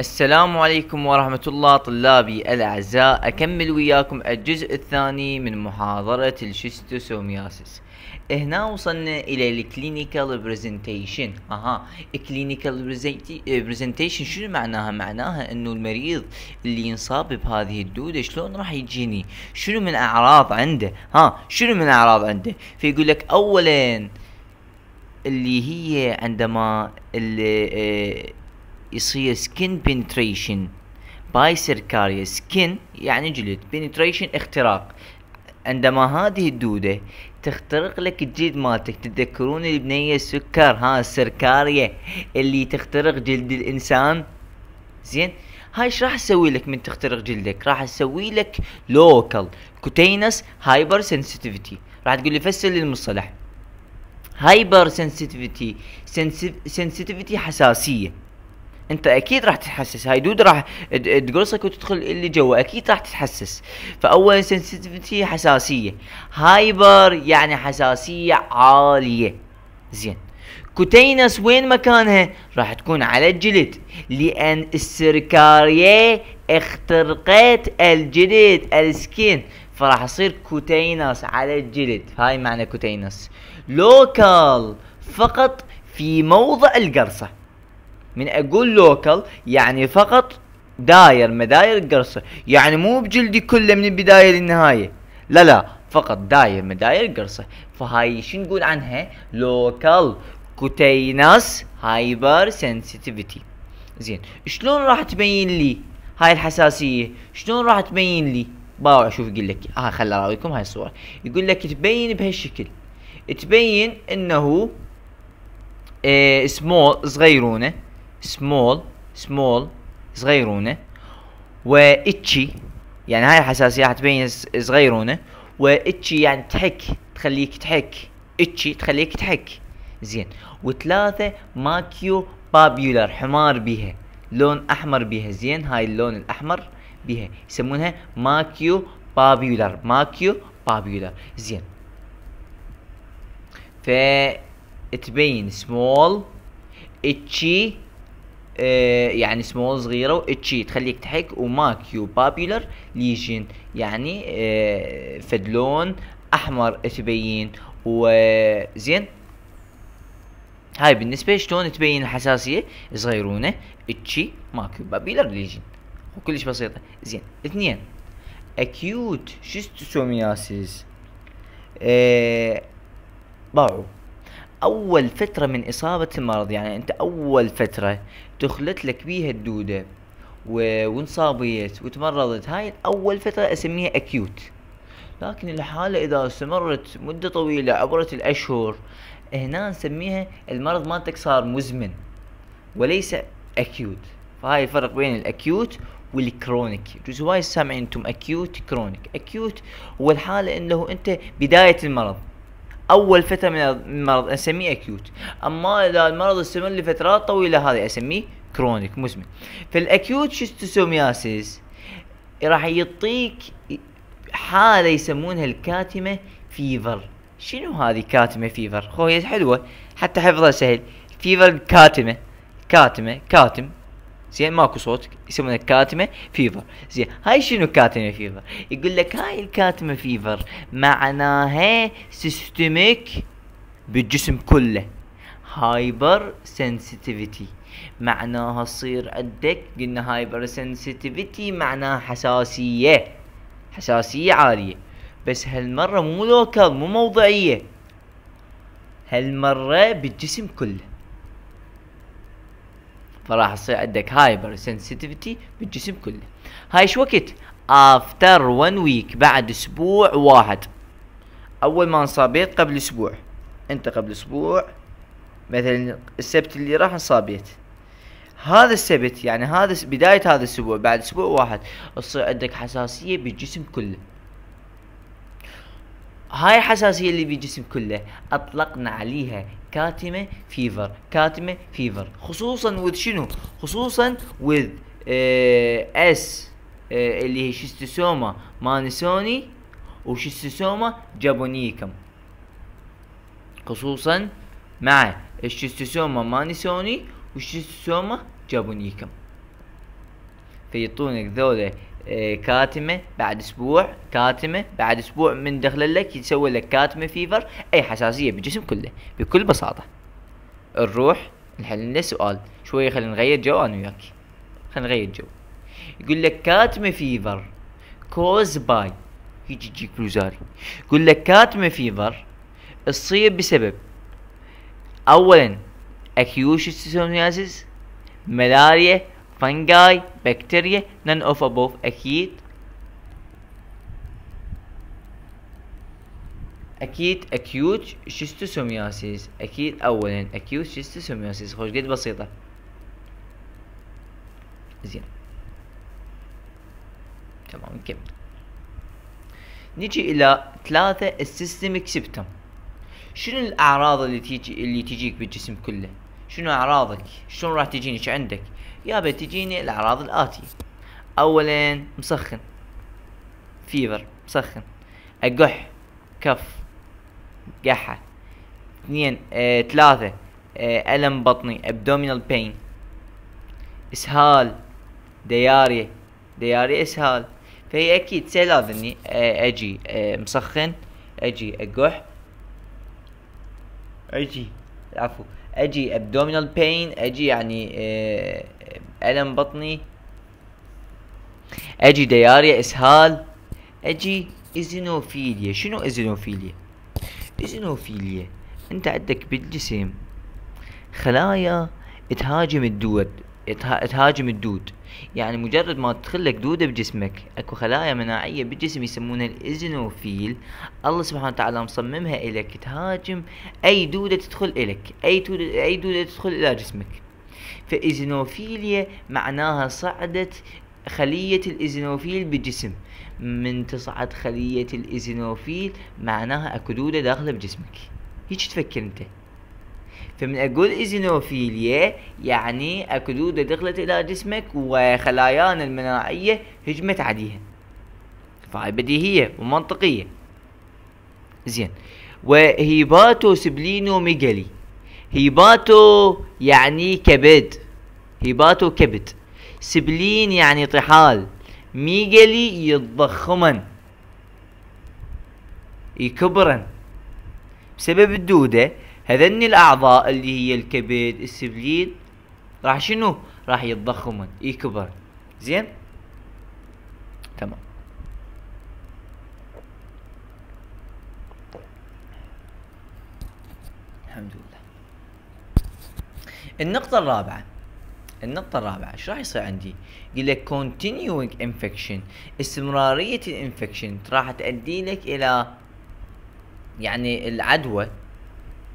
السلام عليكم ورحمة الله طلابي الأعزاء أكمل وياكم الجزء الثاني من محاضرة الشيستوسومياسيس هنا وصلنا إلى الكلينيكال برزنتيشن أها الكلينيكال برزنتيشن شنو معناها معناها أنه المريض اللي ينصاب بهذه الدودة شلون راح يجيني شنو من أعراض عنده ها شنو من أعراض عنده فيقول لك أولا اللي هي عندما اللي آه، يصير سكن بنتريشن باي سيركاريا سكن يعني جلد بنتريشن اختراق عندما هذه الدودة تخترق لك الجلد مالتك تتذكرون البنية السكر ها السركارية اللي تخترق جلد الإنسان زين هاي ايش راح اسوي لك من تخترق جلدك راح اسوي لك لوكال كوتينس هايبر سنسيتيفيتي راح تقول لي فسر لي المصطلح هايبر سنسيتيفيتي سنسيتيفيتي حساسيه انت اكيد راح تتحسس هاي دود راح تقرصك وتدخل اللي جوا اكيد راح تتحسس فاول سنسيتيفيتي حساسيه هايبر يعني حساسيه عاليه زين كوتينس وين مكانها راح تكون على الجلد لان السركاريه اخترقت الجلد السكين فراح يصير كوتينس على الجلد هاي معنى كوتينس لوكال فقط في موضع القرصه من اقول لوكال يعني فقط داير مداير قرصه يعني مو بجلدي كله من البدايه للنهايه لا لا فقط داير مداير قرصه فهاي شو نقول عنها لوكال كوتينس هايبر سنسيتيفيتي زين شلون راح تبين لي هاي الحساسيه شلون راح تبين لي باوع شوف يقول لك ها آه، خل اراويكم هاي الصوره يقول لك تبين بهالشكل تبين انه سمول إيه، صغيرونه سمول سمول صغيرونه اتشي يعني هاي الحساسيه حتبين صغيرونه اتشي يعني تحك تخليك تحك اتشي تخليك تحك زين وثلاثه ماكيو بابيولر حمار بيها لون احمر بيها زين هاي اللون الاحمر بيها يسمونها ماكيو بابيولر ماكيو بابيولر زين فتبين سمول اتشي آه، يعني سمول صغيرة واتشي تخليك تحك وماكيو بابيلر ليجين يعني آه، فد لون احمر تبين وزين هاي بالنسبة شلون تبين الحساسية صغيرونة اتشي ماكيو بابيلر ليجين وكلش بسيطة زين اثنين اكيوت شيستوسومياسيس ايه باعوا اول فترة من اصابة المرض يعني انت اول فترة دخلت لك بيها الدودة و... وانصابيت وتمرضت هاي اول فترة اسميها اكيوت لكن الحالة اذا استمرت مدة طويلة عبرت الاشهر هنا نسميها المرض مالتك صار مزمن وليس اكيوت فهاي الفرق بين الاكيوت والكرونيك جزء هواي سامعين انتم اكيوت كرونيك اكيوت هو الحالة انه انت بداية المرض اول فتره من المرض اسميه اكيوت اما اذا المرض استمر لفترات طويله هذا اسميه كرونيك مزمن فالاكيوت شيستوسومياسيس راح يعطيك حاله يسمونها الكاتمه فيفر شنو هذه كاتمه فيفر خويا حلوه حتى حفظها سهل فيفر كاتمه كاتمه كاتم زين ماكو صوت يسمونها كاتمه فيفر زين هاي شنو كاتمه فيفر يقول لك هاي الكاتمه فيفر معناها سيستميك بالجسم كله هايبر سنسيتيفيتي معناها تصير عندك قلنا هايبر سنسيتيفيتي معناها حساسيه حساسيه عاليه بس هالمره مو لوكال مو موضعيه هالمره بالجسم كله فراح يصير عندك هايبر سنسيتيفيتي بالجسم كله هاي ايش وقت افتر 1 ويك بعد اسبوع واحد اول ما انصابيت قبل اسبوع انت قبل اسبوع مثلا السبت اللي راح انصابيت هذا السبت يعني هذا بداية هذا الاسبوع بعد اسبوع واحد تصير عندك حساسية بالجسم كله هاي الحساسيه اللي في الجسم كله اطلقنا عليها كاتمه فيفر كاتمه فيفر خصوصا وذ شنو خصوصا وذ اه اس اه اللي هي شيستوسوما مانسوني وشيستوسوما جابونيكم خصوصا مع الشيستوسوما مانسوني وشيستوسوما جابونيكم فيعطونك ذولا إيه، كاتمه بعد اسبوع كاتمه بعد اسبوع من دخل لك يسوي لك كاتمه فيفر اي حساسيه بالجسم كله بكل بساطه نروح نحل لنا سؤال شويه خلينا نغير جو انا وياك خلينا نغير جو يقول لك كاتمه فيفر كوز باي يجي يجي كلوزاري يقول لك كاتمه فيفر تصير بسبب اولا اكيوشيس ملاريا فانجاي بكتيريا نان اوف ابوف أكيد اكيد اكيوت شيستوسومياسيس اكيد اولا اكيوت شيستوسومياسيس خوش قد بسيطه زين تمام نكمل نجي الى ثلاثة السيستميك سيبتم شنو الاعراض اللي تيجي اللي تجيك بالجسم كله شنو اعراضك شلون راح تجيني ايش عندك يا بتجيني الاعراض الاتي اولا مسخن فيفر مسخن اقح كف قحة اثنين اه ثلاثة اه الم بطني ابدومينال بين اسهال دياري دياري اسهال فهي اكيد سيلاب اني اه اجي اه مسخن اجي اقح اجي عفو اجي ابدومينال بين اجي يعني آه، الم بطني اجي دياريا اسهال اجي ازينوفيليا شنو ازينوفيليا ازينوفيليا انت عندك بالجسم خلايا تهاجم الدود تهاجم الدود يعني مجرد ما تدخل لك دودة بجسمك اكو خلايا مناعية بالجسم يسمونها الازنوفيل الله سبحانه وتعالى مصممها الك تهاجم اي دودة تدخل الك اي دودة, اي دودة تدخل الى جسمك فازنوفيليا معناها صعدة خلية الازنوفيل بالجسم من تصعد خلية الازنوفيل معناها أكو دودة داخلة بجسمك هيك تفكر انت فمن أقول إزينوفيليا يعني اكدودة دخلت إلى جسمك وخلايانا المناعية هجمت عليها فهاي بديهية ومنطقية زين وهيباتو سبلينو ميجالي هيباتو يعني كبد هيباتو كبد سبلين يعني طحال ميجالي يتضخما يكبرن بسبب الدوده هذن الاعضاء اللي هي الكبد السبلين راح شنو راح يتضخمن يكبر زين تمام الحمد لله النقطة الرابعة النقطة الرابعة ايش راح يصير عندي؟ يقول لك continuing infection استمرارية الانفكشن راح تؤدي لك الى يعني العدوى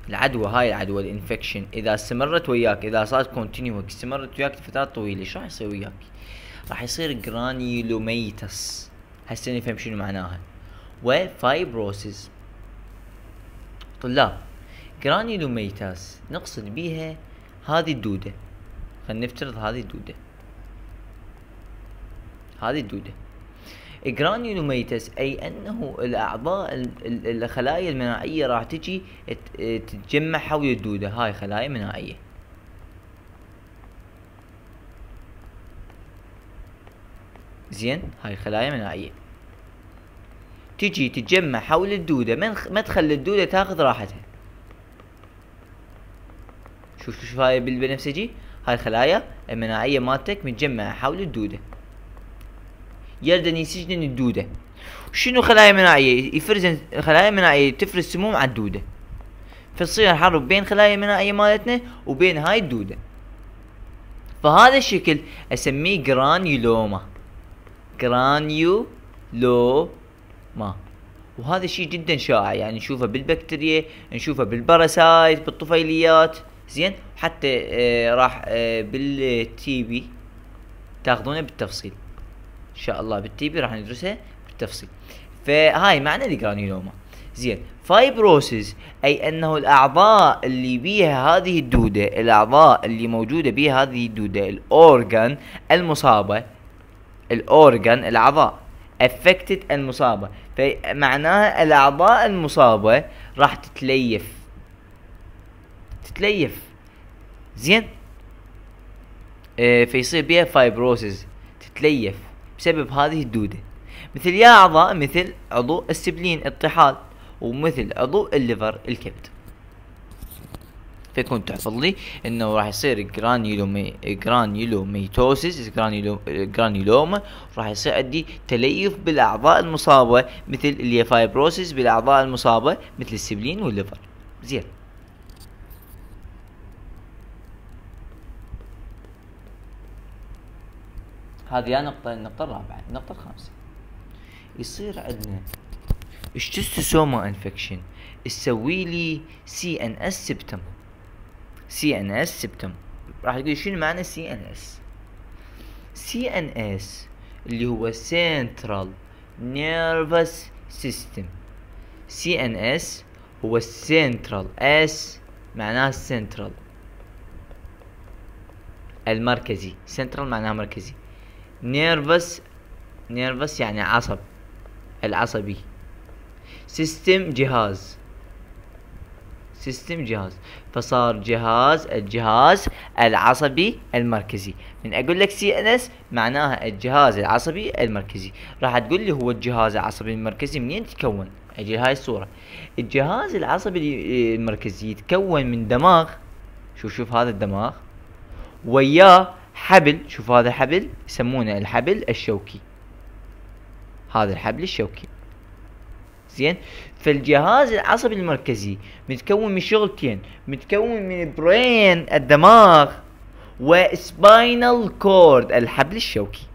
العدوى هاي العدوى الانفكشن اذا استمرت وياك اذا صارت كونتينيو استمرت وياك لفترات طويله شو راح يصير وياك؟ راح يصير جرانيولوميتس هسه نفهم شنو معناها وفايبروسيس طلاب جرانيولوميتاس نقصد بيها هذه الدودة خلينا نفترض هذه الدودة هذه الدودة جرانيوميتس اي انه الاعضاء الخلايا المناعيه راح تجي تتجمع حول الدوده هاي خلايا مناعيه زين هاي خلايا مناعيه تجي تتجمع حول الدوده ما تخلي الدوده تاخذ راحتها شوف شوف هاي بالبنفسجي هاي الخلايا المناعيه مالتك متجمعه حول الدوده يردني سجن الدودة شنو خلايا مناعية يفرز خلايا مناعية تفرز سموم على الدودة فتصير حرب بين خلايا مناعية مالتنا وبين هاي الدودة فهذا الشكل اسميه جرانيولوما جرانيولوما وهذا شيء جدا شائع يعني نشوفه بالبكتيريا نشوفه بالباراسايت بالطفيليات زين حتى آه راح آه بي تاخذونه بالتفصيل شاء الله بالتيبي راح ندرسها بالتفصيل فهاي معنى الجرانيلوما زين فايبروسيس اي انه الاعضاء اللي بيها هذه الدوده الاعضاء اللي موجوده بيها هذه الدوده الاورجان المصابه الاورجان الاعضاء افكتد المصابه فمعناها الاعضاء المصابه راح تتليف تتليف زين اه فيصير بيها فايبروسيس تتليف بسبب هذه الدودة مثل يا أعضاء مثل عضو السبلين الطحال ومثل عضو الليفر الكبد فيكون تحفظ لي انه راح يصير جرانيلومي جرانيلوميتوسيس جرانيلو جرانيلوما راح يصير عندي تليف بالاعضاء المصابه مثل اليافايبروسيس بالاعضاء المصابه مثل السبلين والليفر زين هذه يا نقطة النقطة الرابعة النقطة الخامسة يصير عندنا اشتستوسوما انفكشن تسوي لي سي ان اس سبتم سي ان اس سبتم راح تقول شنو معنى سي ان اس سي ان اس اللي هو سنترال نيرفس سيستم سي ان اس هو السنترال اس معناه السنترال المركزي سنترال معناه مركزي نيرفس نيرفس يعني عصب العصبي سيستم جهاز سيستم جهاز فصار جهاز الجهاز العصبي المركزي من اقول لك سي ان اس معناها الجهاز العصبي المركزي راح تقول لي هو الجهاز العصبي المركزي منين يتكون اجي هاي الصوره الجهاز العصبي المركزي يتكون من دماغ شوف شوف هذا الدماغ وياه حبل شوف هذا حبل يسمونه الحبل الشوكي هذا الحبل الشوكي زين فالجهاز العصبي المركزي متكون من شغلتين متكون من برين الدماغ وسباينال كورد الحبل الشوكي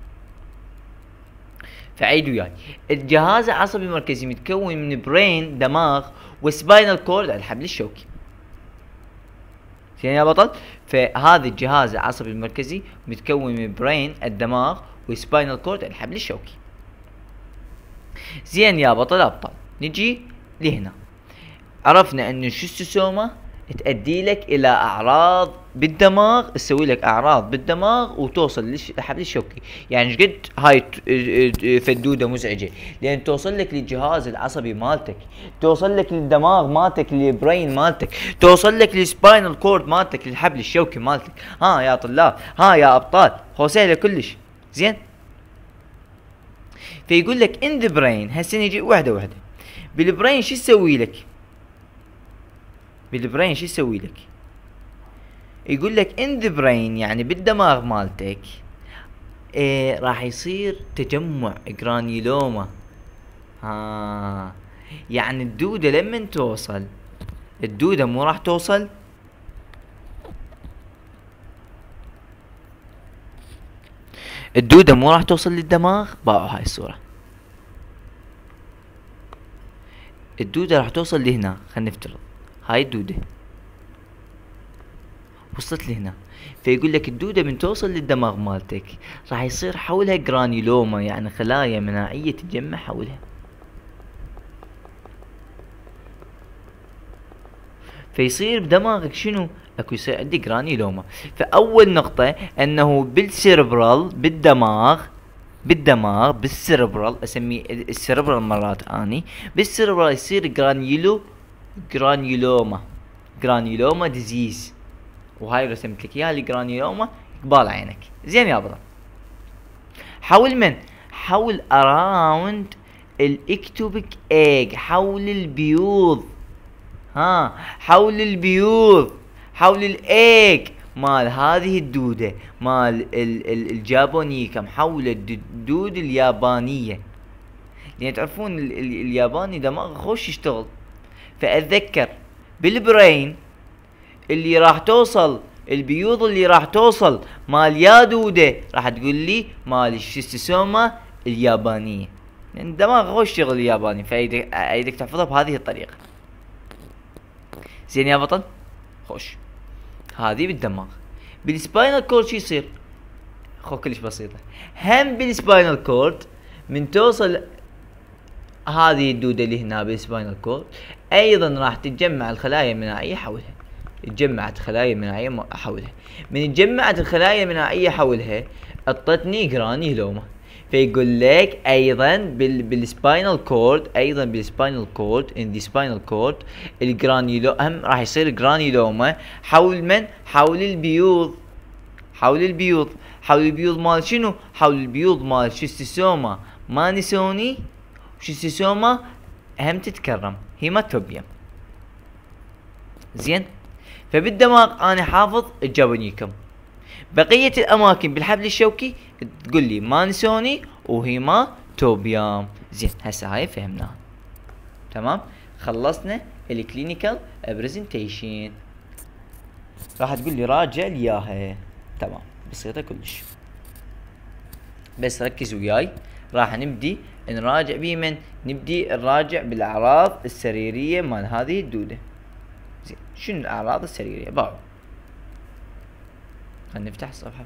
فعيد وياي يعني. الجهاز العصبي المركزي متكون من برين دماغ وسباينال كورد الحبل الشوكي زين يا بطل فهذا الجهاز العصبي المركزي متكون من برين الدماغ وسباينال كورد الحبل الشوكي زين يا بطل ابطال نجي لهنا عرفنا انه الشستوسوما تؤدي لك الى اعراض بالدماغ تسوي لك اعراض بالدماغ وتوصل للحبل الشوكي يعني ايش قد هاي إيه، إيه، فدوده مزعجه لان توصل لك للجهاز العصبي مالتك توصل لك للدماغ مالتك للبرين مالتك توصل لك للسباينال كورد مالتك للحبل الشوكي مالتك ها يا طلاب ها يا ابطال هو سهله كلش زين فيقول لك ان ذا برين هسه نجي وحده وحده بالبرين شو تسوي لك بالبرين شو يسوي لك يقول لك ان ذا برين يعني بالدماغ مالتك إيه راح يصير تجمع جرانيلوما ها يعني الدوده لما توصل الدوده مو راح توصل الدودة مو راح توصل للدماغ باعوا هاي الصورة الدودة راح توصل لهنا خلينا نفترض هاي الدودة وصلت لهنا فيقول لك الدودة من توصل للدماغ مالتك راح يصير حولها جرانيلوما يعني خلايا مناعية تتجمع حولها فيصير بدماغك شنو اكو يصير عندي جرانيلوما فاول نقطة انه بالسيربرال بالدماغ بالدماغ بالسيربرال اسميه السيربرال مرات اني بالسيربرال يصير جرانيلو جرانيولوما جرانيولوما ديزيز وهاي رسمت لك اياها الجرانيولوما قبال عينك زين يا برا حول من حول اراوند الاكتوبيك ايج حول البيوض ها حول البيوض حول الايج مال هذه الدودة مال الجابونيكا حول الدود اليابانية لان يعني تعرفون الياباني دماغه خوش يشتغل فاتذكر بالبرين اللي راح توصل البيوض اللي راح توصل مال يا دوده راح تقول لي مال الشيستوسوما اليابانيه لان يعني دماغ هو الشغل الياباني فايدك تحفظها بهذه الطريقه زين يا بطل خوش هذه بالدماغ بالسباينال كورد شو يصير خو كلش بسيطه هم بالسباينال كورد من توصل هذه الدوده اللي هنا بالسباينال كورد ايضا راح تتجمع الخلايا المناعيه حولها اتجمعت خلايا مناعيه حولها من اتجمعت الخلايا المناعيه حولها اعطتني جرانيلوما فيقول لك ايضا بال بالسباينال كورد ايضا بالسباينال كورد ان ذا سباينال كورد الجرانيلو هم راح يصير جرانيلوما حول من حول البيوض حول البيوض حول البيوض مال شنو حول البيوض مال شيستوسوما مانيسوني شيستوسوما هم تتكرم هيماتوبيا زين فبالدماغ انا حافظ الجابونيكم بقية الاماكن بالحبل الشوكي تقول لي مانسوني وهيماتوبيا زين هسه هاي فهمناها تمام خلصنا الكلينيكال برزنتيشن راح تقول لي راجع لي اياها تمام بسيطه كلش بس ركز وياي راح نبدي نراجع بيه من نبدي نراجع بالاعراض السريريه مال هذه الدوده زين شنو الاعراض السريريه باو خلينا نفتح الصفحه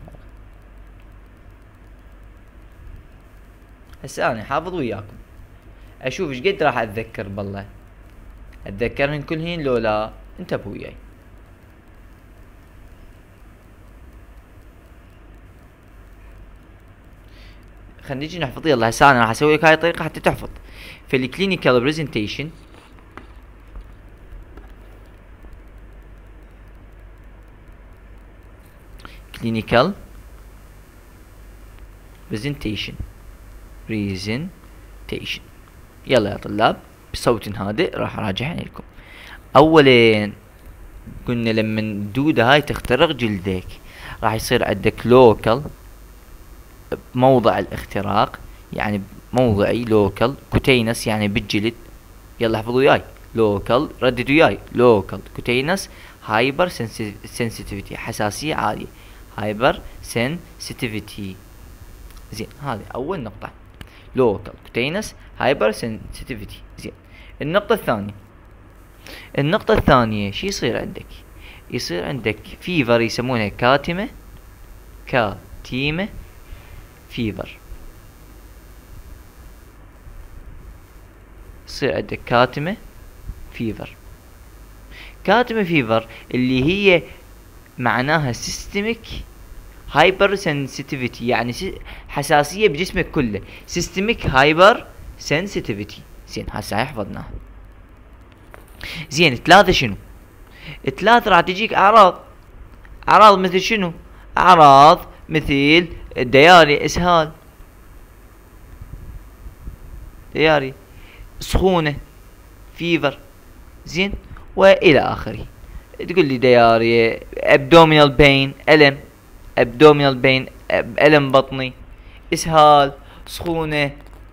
هسه انا حافظ وياكم اشوف ايش قد راح اتذكر بالله اتذكرهن كلهن لولا انتبهوا وياي خلينا نجي نحفظ يلا هسه انا راح اسوي لك هاي الطريقه حتى تحفظ في الكلينيكال برزنتيشن كلينيكال برزنتيشن برزنتيشن يلا يا طلاب بصوت هادئ راح اراجع لكم اولا قلنا لما الدوده هاي تخترق جلدك راح يصير عندك لوكال بموضع الاختراق يعني موضعي لوكال كوتينس يعني بالجلد يلا احفظوا وياي لوكال رددوا وياي لوكال كوتينس هايبر سنسيتيفيتي حساسية عالية هايبر سنسيتيفيتي زين هذه أول نقطة لوكال كوتينس هايبر سنسيتيفيتي زين النقطة الثانية النقطة الثانية شو يصير عندك يصير عندك فيفر يسمونها كاتمة كاتيمة فيفر يصير عندك كاتمة فيفر كاتمة فيفر اللي هي معناها سيستميك هايبر سنسيتيفيتي يعني حساسية بجسمك كله سيستميك هايبر سنسيتيفيتي زين هسه حفظناها زين ثلاثة شنو ثلاثة راح تجيك اعراض اعراض مثل شنو اعراض مثل الدياري اسهال دياري سخونه فيفر زين والى اخره تقول لي دياري ابدومينال بين الم ابدومينال بين الم بطني اسهال سخونه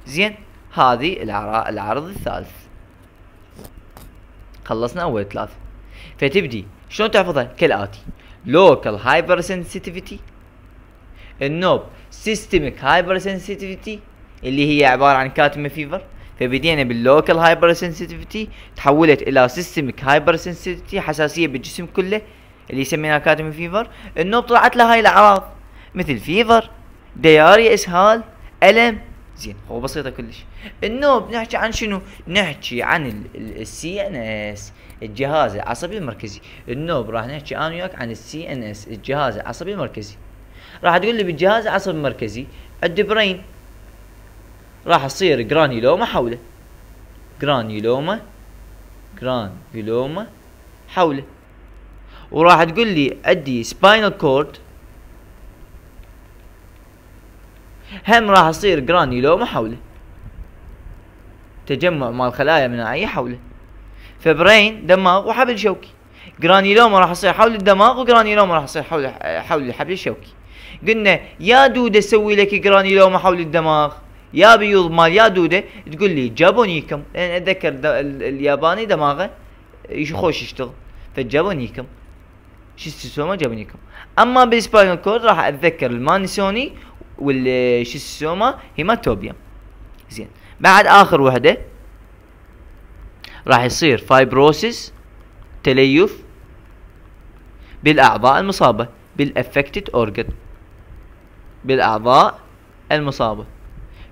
زين هذه العرض الثالث خلصنا اول ثلاث فتبدي شلون تحفظها كالاتي local hypersensitivity النوب سيستميك هايبر سنسيتيفيتي اللي هي عباره عن كاتم فيفر فبدينا باللوكال هايبر سنسيتيفيتي تحولت الى سيستميك هايبر سنسيتيفيتي حساسيه بالجسم كله اللي سميناها كاتم فيفر النوب طلعت لها هاي الاعراض مثل فيفر دياريا اسهال الم زين هو بسيطه كلش النوب نحكي عن شنو نحكي عن السي ان اس الجهاز العصبي المركزي النوب راح نحكي انا وياك عن السي ان اس الجهاز العصبي المركزي راح تقول لي بالجهاز عصب مركزي الدبرين راح تصير جرانيلوما حوله جرانيلوما جرانيلوما حوله وراح تقول لي ادي سباينال كورد هم راح تصير جرانيلوما حوله تجمع مال خلايا مناعية حوله فبرين دماغ وحبل شوكي جرانيلوما راح يصير حول الدماغ وجرانيلوما راح يصير حول حول الحبل الشوكي قلنا يا دوده سوي لك جرانيلوما حول الدماغ يا بيوض مال يا دوده تقول لي جابونيكم لان اتذكر الياباني دماغه خوش يشتغل فجابونيكم شو السوما جابونيكم اما بالسباينال كورد راح اتذكر المانسوني والشو السوما هيماتوبيا زين بعد اخر وحده راح يصير فايبروسيس تليف بالاعضاء المصابه بالافكتد اورجن بالأعضاء المصابة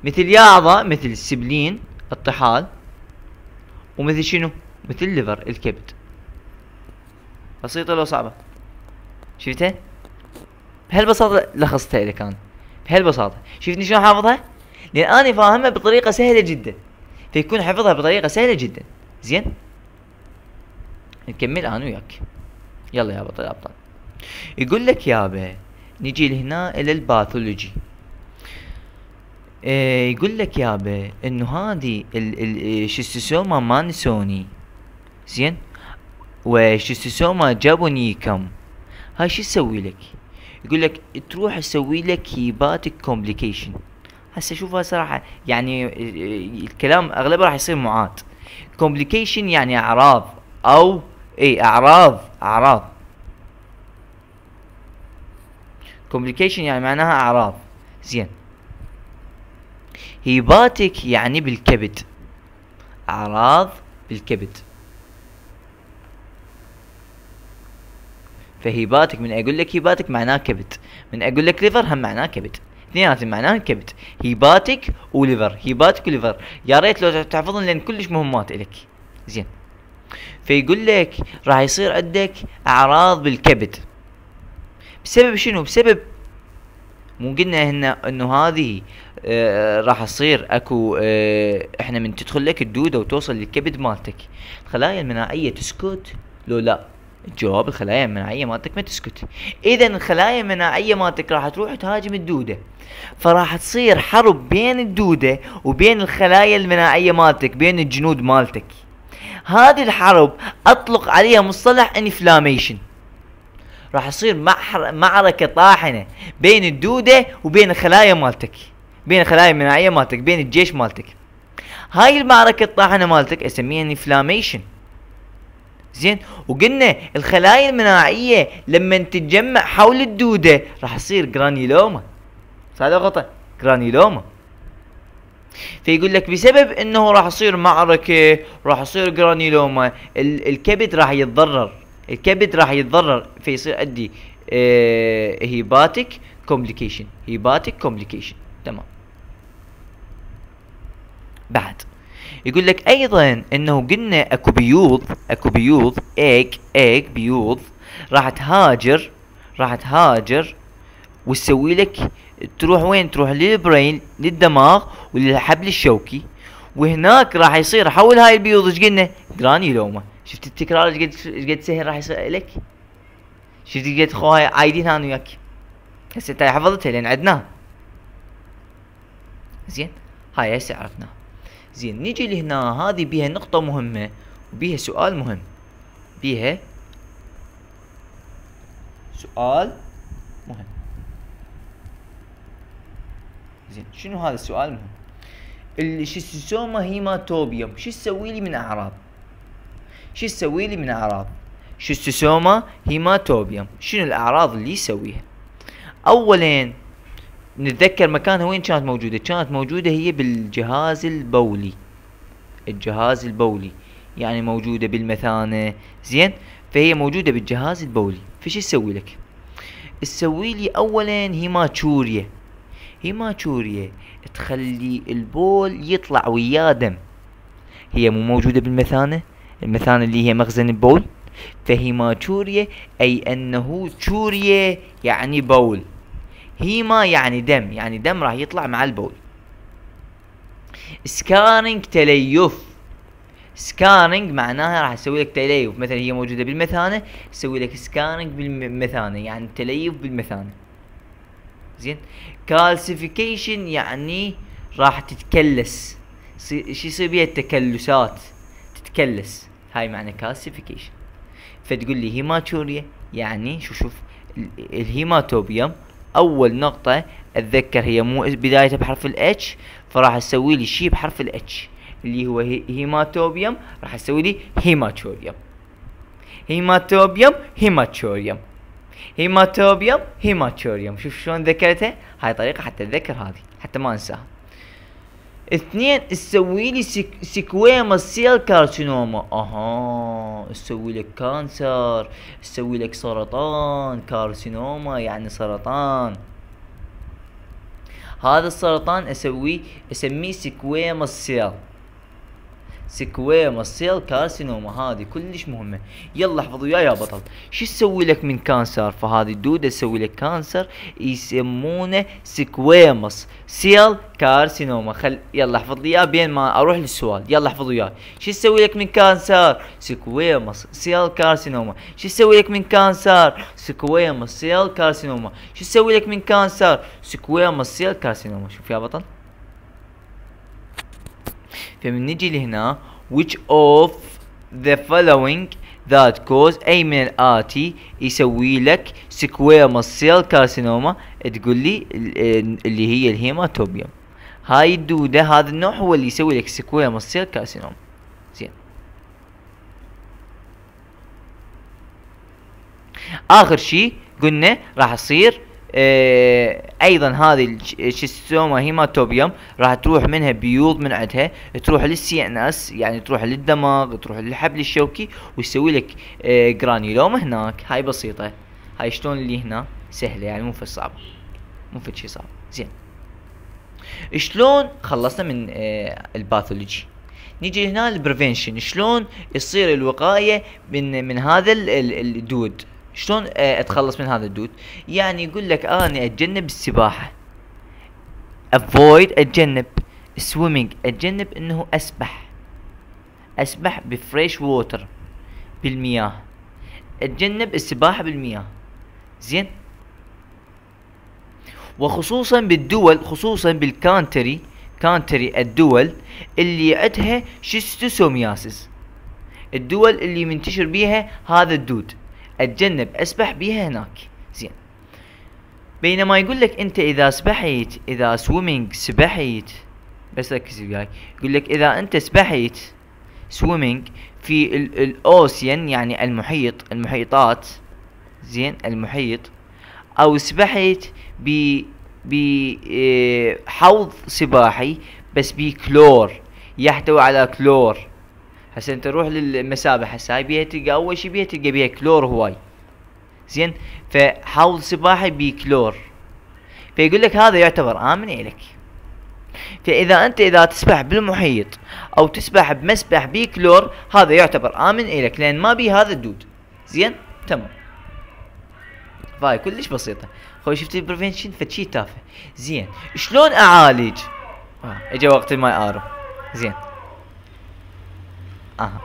مثل يا أعضاء مثل السبلين الطحال ومثل شنو مثل الليفر الكبد بسيطة لو صعبة شفتها بهالبساطة لخصتها لك أنا بهالبساطة شفتني شلون حافظها لأن أنا فاهمها بطريقة سهلة جدا فيكون حفظها بطريقة سهلة جدا زين نكمل أنا وياك يلا يا بطل أبطال يقول لك يابا نجي لهنا الى الباثولوجي إيه يقول لك يابا انه هذه الشيستوسوما نسوني زين وشيستوسوما كم هاي شو تسوي لك يقول لك تروح تسوي لك هيباتيك كومبليكيشن هسه شوفها صراحه يعني الكلام اغلبه راح يصير معاد كومبليكيشن يعني اعراض او اي اعراض اعراض كومبليكيشن يعني معناها اعراض زين هيباتيك يعني بالكبد اعراض بالكبد فهيباتك من اقول لك هيباتك معناه كبد من اقول لك ليفر هم معناه كبد اثنيناتهم معناها كبد هيباتك وليفر هيباتك وليفر يا ريت لو تحفظن لان كلش مهمات الك زين فيقول لك راح يصير عندك اعراض بالكبد بسبب شنو بسبب مو قلنا هنا انه هذه آه راح تصير اكو آه احنا من تدخل لك الدوده وتوصل للكبد مالتك الخلايا المناعيه تسكت لو لا الجواب الخلايا المناعيه مالتك ما تسكت اذا الخلايا المناعيه مالتك راح تروح تهاجم الدوده فراح تصير حرب بين الدوده وبين الخلايا المناعيه مالتك بين الجنود مالتك هذه الحرب اطلق عليها مصطلح انفلاميشن راح يصير معركه طاحنه بين الدوده وبين الخلايا مالتك بين الخلايا المناعيه مالتك بين الجيش مالتك هاي المعركه الطاحنه مالتك اسميها انفلاميشن زين وقلنا الخلايا المناعيه لما تتجمع حول الدوده راح يصير جرانيلوما هذا غلطة جرانيلوما فيقول لك بسبب انه راح يصير معركه راح يصير جرانيلوما الكبد راح يتضرر الكبد راح يتضرر فيصير عندي هيباتيك كومبليكيشن هيباتيك كومبليكيشن تمام بعد يقول لك ايضا انه قلنا اكو بيوض اكو بيوض ايك ايك بيوض راح تهاجر راح تهاجر وتسوي لك تروح وين تروح للبرين للدماغ وللحبل الشوكي وهناك راح يصير حول هاي البيوض ايش قلنا جرانيلوما شفت التكرار ايش قد ايش قد سهل راح يصير لك شفت قد خوها عايدين انا وياك هسه انت حفظتها لان عدناه زين هاي هسه عرفناه زين نجي لهنا هذه بيها نقطة مهمة وبيها سؤال مهم بيها سؤال مهم زين شنو هذا السؤال المهم الشيستوسوما هيماتوبيوم شو تسوي لي من اعراض شو تسوي لي من اعراض شستوسوما هيماتوبيا شنو الاعراض اللي يسويها اولا نتذكر مكانها وين كانت موجوده كانت موجوده هي بالجهاز البولي الجهاز البولي يعني موجوده بالمثانه زين فهي موجوده بالجهاز البولي فش تسوي لك تسوي لي اولا هيماتوريا هيماتوريا تخلي البول يطلع وياه دم هي مو موجوده بالمثانه المثانة اللي هي مخزن البول فهيما تشوريا أي أنه تشوريا يعني بول هيما يعني دم يعني دم راح يطلع مع البول سكارنج تليف سكارنج معناها راح اسوي لك تليف مثلا هي موجوده بالمثانه اسوي لك سكارنج بالمثانه يعني تليف بالمثانه زين كالسيفيكيشن يعني راح تتكلس شو يصير بيها التكلسات تتكلس هاي معنى كالسيفيكيشن فتقول لي هيماتوريا يعني شو شوف الهيماتوبيوم اول نقطة اتذكر هي مو بدايتها بحرف الاتش فراح اسوي لي شيء بحرف الاتش اللي هو هيماتوبيوم راح اسوي لي هيماتوريوم هيماتوبيوم هيماتوريوم هيماتوبيوم هيماتوريوم شوف شلون ذكرتها هاي طريقة حتى اتذكر هذه حتى ما انساها اثنين تسوي لي سيك... سيل كارسينوما اها تسوي لك كانسر تسوي لك سرطان كارسينوما يعني سرطان هذا السرطان اسويه اسميه سيكويما سيل سكويما سيل كارسينوما هذه كلش مهمه يلا احفظوا يا يا بطل شو تسوي لك من كانسر فهذه الدوده تسوي لك كانسر يسمونه سكويمس سيل كارسينوما خل يلا احفظ لي اياه بين ما اروح للسؤال يلا احفظوا اياه شو تسوي لك من كانسر سكويمس سيل كارسينوما شو تسوي لك من كانسر سكويمس سيل كارسينوما شو تسوي لك من كانسر سكويمس سيل كارسينوما شوف يا بطل فمن نجي لهنا which of the following that cause اي من الاتي يسوي لك squamous cell carcinoma تقول لي اللي هي الهيماتوبيا هاي الدوده هذا النوع هو اللي يسوي لك squamous cell carcinoma زين اخر شيء قلنا راح يصير آه، ايضا هذه الشيستوما هيماتوبيوم راح تروح منها بيوض من عندها تروح للسي ان اس يعني تروح للدماغ تروح للحبل الشوكي ويسوي لك جرانيلوم آه، هناك هاي بسيطه هاي شلون اللي هنا سهله يعني مو في صعبه مو في شيء صعب زين شلون خلصنا من آه، الباثولوجي نيجي هنا البريفنشن شلون يصير الوقايه من من هذا الدود شلون آه، اتخلص من هذا الدود يعني يقول لك انا اتجنب السباحه افويد اتجنب سويمينج اتجنب انه اسبح اسبح بفريش ووتر بالمياه اتجنب السباحه بالمياه زين وخصوصا بالدول خصوصا بالكانتري كانتري الدول اللي عندها شيستوسومياسيس الدول اللي منتشر بيها هذا الدود اتجنب اسبح بيها هناك زين بينما يقول لك انت اذا سبحت اذا سويمينج سبحت بس ركز وياي يقول لك اذا انت سبحت سويمينج في الاوسيان يعني المحيط المحيطات زين المحيط او سبحت ب إيه، حوض سباحي بس بكلور يحتوي على كلور هسه انت روح للمسابح هسه هاي بيها تلقى اول شي بيها تلقى بيها كلور هواي زين فحوض سباحي بكلور فيقول لك هذا يعتبر امن الك فاذا انت اذا تسبح بالمحيط او تسبح بمسبح بكلور هذا يعتبر امن الك لان ما بيه هذا الدود زين تمام فهاي كلش بسيطه خوي شفت البريفنشن فشي تافه زين شلون اعالج آه، اجا اجى وقت الماي ارو زين اها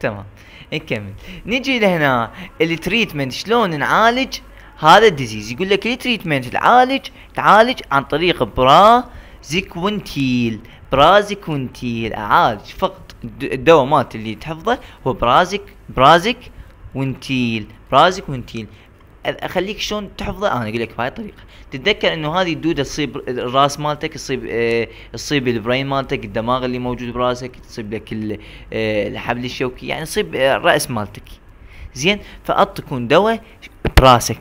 تمام نكمل نجي لهنا التريتمنت شلون نعالج هذا الديزيز يقول لك التريتمنت تعالج تعالج عن طريق برا زيكونتيل برازيكونتيل اعالج فقط الدواء مالت اللي تحفظه هو برازيك برازيك ونتيل برازيك ونتيل اخليك شلون تحفظه آه، انا اقول لك بهاي الطريقه تتذكر انه هذه الدوده تصيب الراس مالتك تصيب اه تصيب البرين مالتك الدماغ اللي موجود براسك تصيب لك اه الحبل الشوكي يعني تصيب اه الراس مالتك زين فقط تكون دواء براسك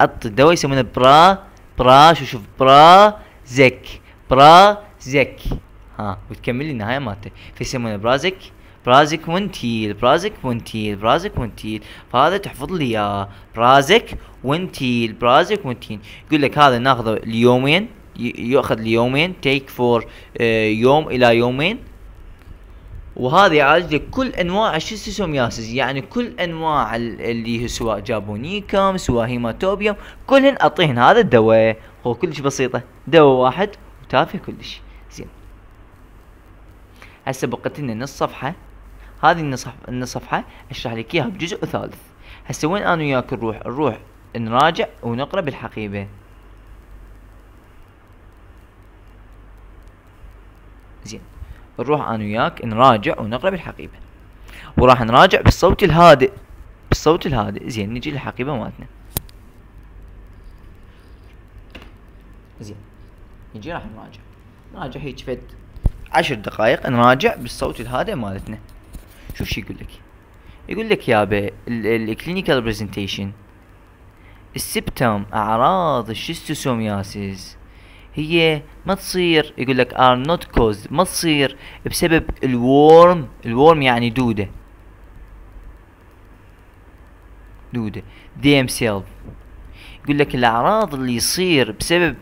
قط دواء يسمونه برا برا شو شوف برا زك برا زك ها وتكمل النهايه مالته فيسمونه برازك برازك ونتيل برازك ونتيل برازك ونتيل فهذا تحفظ لي اياه برازك ونتيل برازك ونتيل يقول لك هذا ناخذه ليومين يؤخذ ليومين تيك فور يوم الى يومين وهذا يعالج لك كل انواع شو يعني كل انواع اللي سواء جابونيكم سواء هيماتوبيوم كلهن اعطيهن هذا الدواء هو كلش بسيطه دواء واحد وتافه كلش زين هسه بقت لنا نص صفحه هذه النصف الصفحه اشرح لك اياها بجزء ثالث هسه وين انا وياك نروح نروح نراجع ونقرا بالحقيبه زين نروح انا وياك نراجع ونقرا بالحقيبه وراح نراجع بالصوت الهادئ بالصوت الهادئ زين نجي للحقيبه مالتنا زين نجي راح نراجع نراجع هيك فد عشر دقائق نراجع بالصوت الهادئ مالتنا شوف شو يقول لك يقول لك بي الكلينيكال برزنتيشن السبتم اعراض الشيستوسومياسيس هي ما تصير يقول لك ار نوت كوز ما تصير بسبب الورم الورم يعني دوده دوده ام سيل يقول لك الاعراض اللي يصير بسبب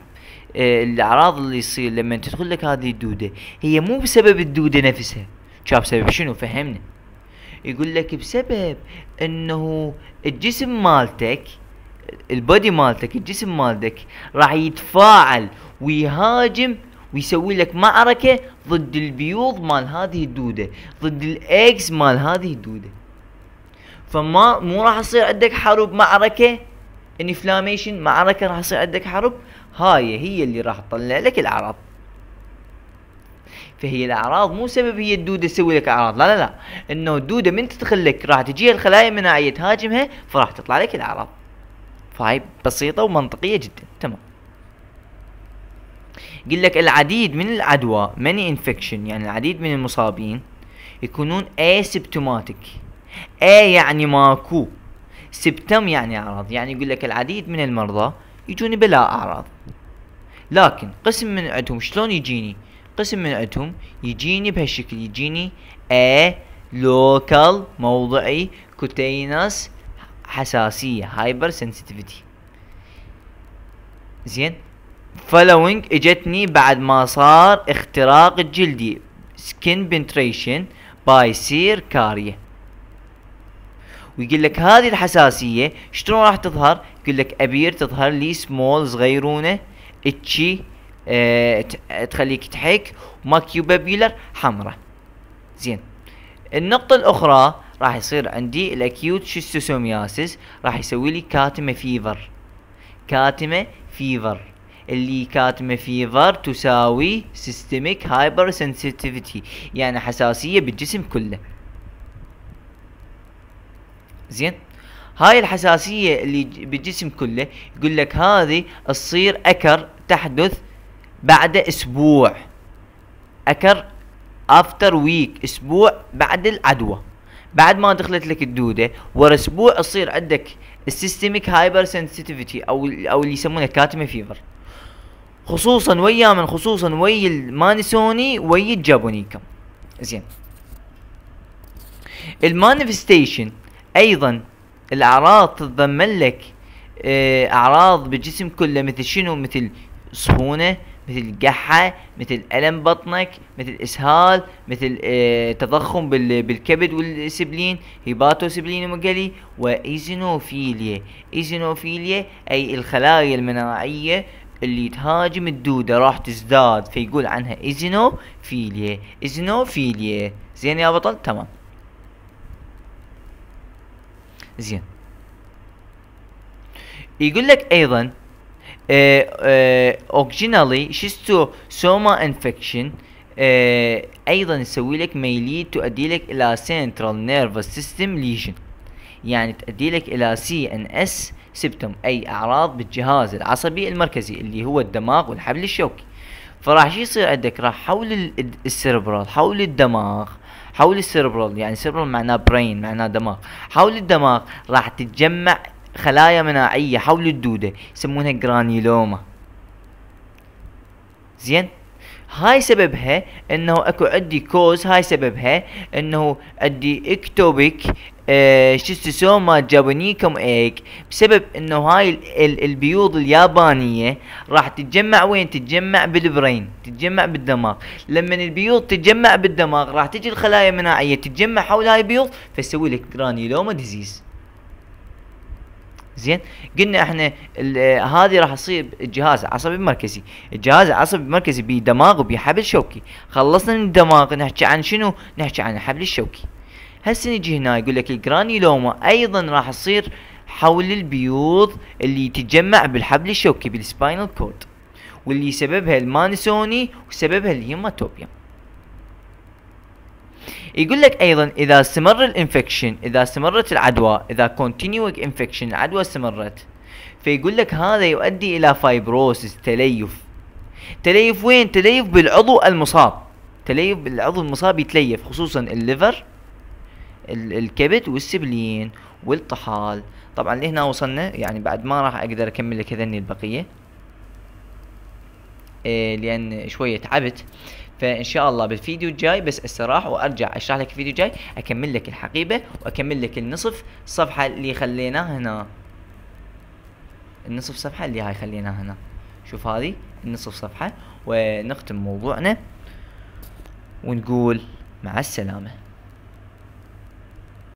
آه، الاعراض اللي يصير لما تدخل لك هذه الدوده هي مو بسبب الدوده نفسها شاب بسبب شنو فهمنا يقول لك بسبب انه الجسم مالتك البودي مالتك الجسم مالتك راح يتفاعل ويهاجم ويسوي لك معركة ضد البيوض مال هذه الدودة ضد الاكس مال هذه الدودة فما مو راح يصير عندك حرب معركة انفلاميشن معركة راح يصير عندك حرب هاي هي اللي راح تطلع لك العرض فهي الاعراض مو سبب هي الدوده تسوي لك اعراض لا لا لا انه الدوده من تدخل لك راح تجيها الخلايا المناعيه تهاجمها فراح تطلع لك الاعراض فهاي بسيطه ومنطقيه جدا تمام قل لك العديد من العدوى ماني انفكشن يعني العديد من المصابين يكونون asymptomatic اي يعني ماكو سبتم يعني اعراض يعني يقول لك العديد من المرضى يجوني بلا اعراض لكن قسم من عندهم شلون يجيني قسم من عندهم يجيني بهالشكل يجيني A local موضعي cutaneous حساسية هايبر sensitivity زين following اجتني بعد ما صار اختراق الجلدي skin penetration باي سير كاريه ويقول لك هذه الحساسيه شلون راح تظهر؟ يقول لك ابير تظهر لي سمول صغيرونه اتشي اه تخليك تحك وماكيوبا بابيلر حمراء زين النقطة الأخرى راح يصير عندي الأكيوت شيستوسومياسيس راح يسوي لي كاتمة فيفر كاتمة فيفر اللي كاتمه فيفر تساوي سيستميك هايبر سنسيتيفيتي يعني حساسيه بالجسم كله زين هاي الحساسيه اللي بالجسم كله يقول لك هذه تصير اكر تحدث بعد اسبوع اكر افتر ويك اسبوع بعد العدوى بعد ما دخلت لك الدوده ورا اسبوع يصير عندك السيستميك هايبر سنسيتيفيتي او او اللي يسمونه كاتمه فيفر خصوصا ويا من خصوصا ويا المانسوني ويا الجابونيكا زين المانيفستيشن ايضا الاعراض تتضمن لك آه، اعراض بالجسم كله مثل شنو مثل سخونه مثل قحة مثل ألم بطنك مثل إسهال مثل آه تضخم بالكبد والسبلين هيباتوسبلين ومقلي وإيزينوفيليا إيزينوفيليا أي الخلايا المناعية اللي تهاجم الدودة راح تزداد فيقول عنها إيزينوفيليا إيزينوفيليا زين يا بطل تمام زين يقول لك أيضا E, originally schistosoma infection e, ايضا يسوي لك ميلي تؤدي لك الى central nervous system lesion يعني تؤدي لك الى سي ان اس اي اعراض بالجهاز العصبي المركزي اللي هو الدماغ والحبل الشوكي فراح شو يصير عندك راح حول السيربرال حول الدماغ حول السيربرال يعني سيربرال معناه برين معناه دماغ حول الدماغ راح تتجمع خلايا مناعية حول الدودة يسمونها جرانيلوما زين هاي سببها انه اكو عندي كوز هاي سببها انه عندي اكتوبيك آه شستسوما جابونيكم ايك بسبب انه هاي ال ال البيوض اليابانية راح تتجمع وين تتجمع بالبرين تتجمع بالدماغ لما البيوض تتجمع بالدماغ راح تجي الخلايا المناعية تتجمع حول هاي البيوض فتسوي لك جرانيلوما ديزيز زين قلنا احنا هذه راح تصير الجهاز العصبي المركزي الجهاز العصبي المركزي بدماغ وبحبل شوكي خلصنا من الدماغ نحكي عن شنو نحكي عن الحبل الشوكي هسه نجي هنا يقول لك الجرانيلوما ايضا راح تصير حول البيوض اللي تتجمع بالحبل الشوكي بالسباينال كورد واللي سببها المانسوني وسببها الهيماتوبيا يقول لك ايضا اذا استمر الانفكشن اذا استمرت العدوى اذا continuing انفكشن العدوى استمرت فيقول لك هذا يؤدي الى فايبروسيس تليف تليف وين تليف بالعضو المصاب تليف بالعضو المصاب يتليف خصوصا الليفر الكبد والسبلين والطحال طبعا لهنا وصلنا يعني بعد ما راح اقدر اكمل لك هذني البقيه إيه لان شويه تعبت فان شاء الله بالفيديو الجاي بس استراح وارجع اشرح لك الفيديو الجاي اكمل لك الحقيبه واكمل لك النصف صفحه اللي خليناه هنا النصف صفحه اللي هاي خليناها هنا شوف هذه النصف صفحه ونختم موضوعنا ونقول مع السلامه